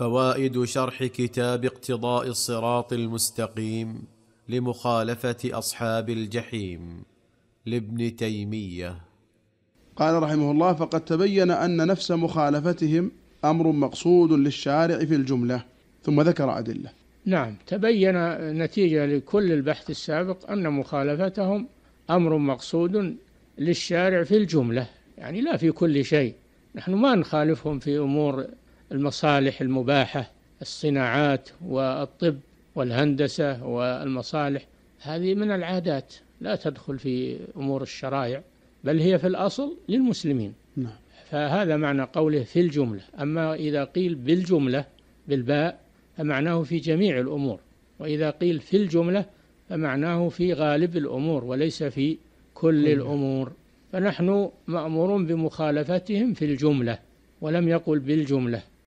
فوائد شرح كتاب اقتضاء الصراط المستقيم لمخالفه اصحاب الجحيم لابن تيميه قال رحمه الله فقد تبين ان نفس مخالفتهم امر مقصود للشارع في الجمله ثم ذكر ادله نعم تبين نتيجه لكل البحث السابق ان مخالفتهم امر مقصود للشارع في الجمله يعني لا في كل شيء نحن ما نخالفهم في امور المصالح المباحة الصناعات والطب والهندسة والمصالح هذه من العادات لا تدخل في أمور الشرائع بل هي في الأصل للمسلمين نعم. فهذا معنى قوله في الجملة أما إذا قيل بالجملة بالباء فمعناه في جميع الأمور وإذا قيل في الجملة فمعناه في غالب الأمور وليس في كل الأمور فنحن مأمورون بمخالفتهم في الجملة ولم يقل بالجملة